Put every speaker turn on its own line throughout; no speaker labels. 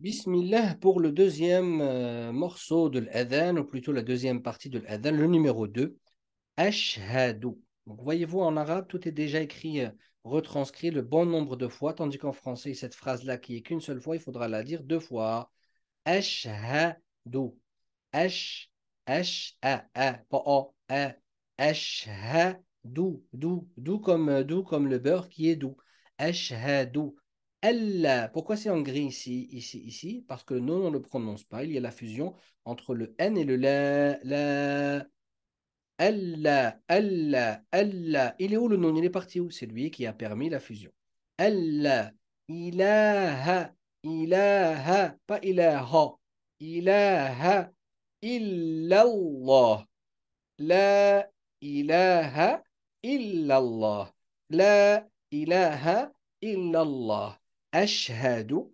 Bismillah pour le deuxième euh, morceau de l'Eden, ou plutôt la deuxième partie de l'Eden, le numéro 2, Ashhadu. voyez-vous, en arabe, tout est déjà écrit, euh, retranscrit le bon nombre de fois, tandis qu'en français, cette phrase-là qui est qu'une seule fois, il faudra la dire deux fois. Ashhadu. Ash, ash, a, a, Dou, dou comme, euh, dou comme le beurre qui est doux. Ashhadu. Elle, pourquoi c'est en gris ici, ici, ici Parce que nom, on ne le prononce pas. Il y a la fusion entre le N et le la. Il est où le nom Il est parti où C'est lui qui a permis la fusion. Il ilaha, ilaha, pas ilaha, ilaha, illallah. La ilaha illallah. La ilaha illallah. « Ash'hadu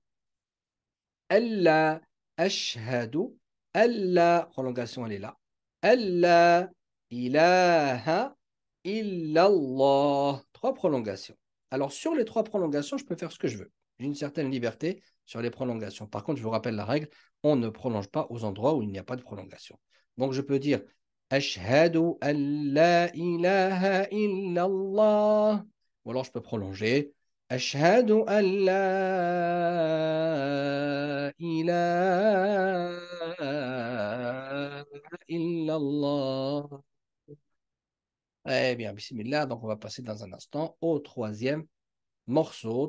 ألا أشهد ألا prolongation elle est là ألا trois prolongations alors sur les trois prolongations je peux faire ce que je veux j'ai une certaine liberté sur les prolongations par contre je vous rappelle la règle on ne prolonge pas aux endroits où il n'y a pas de prolongation donc je peux dire Ash'hadu أن لا إله ou alors je peux prolonger أشهد أن لا إله Eh bien, bismillah, donc on va passer dans un instant au troisième morceau.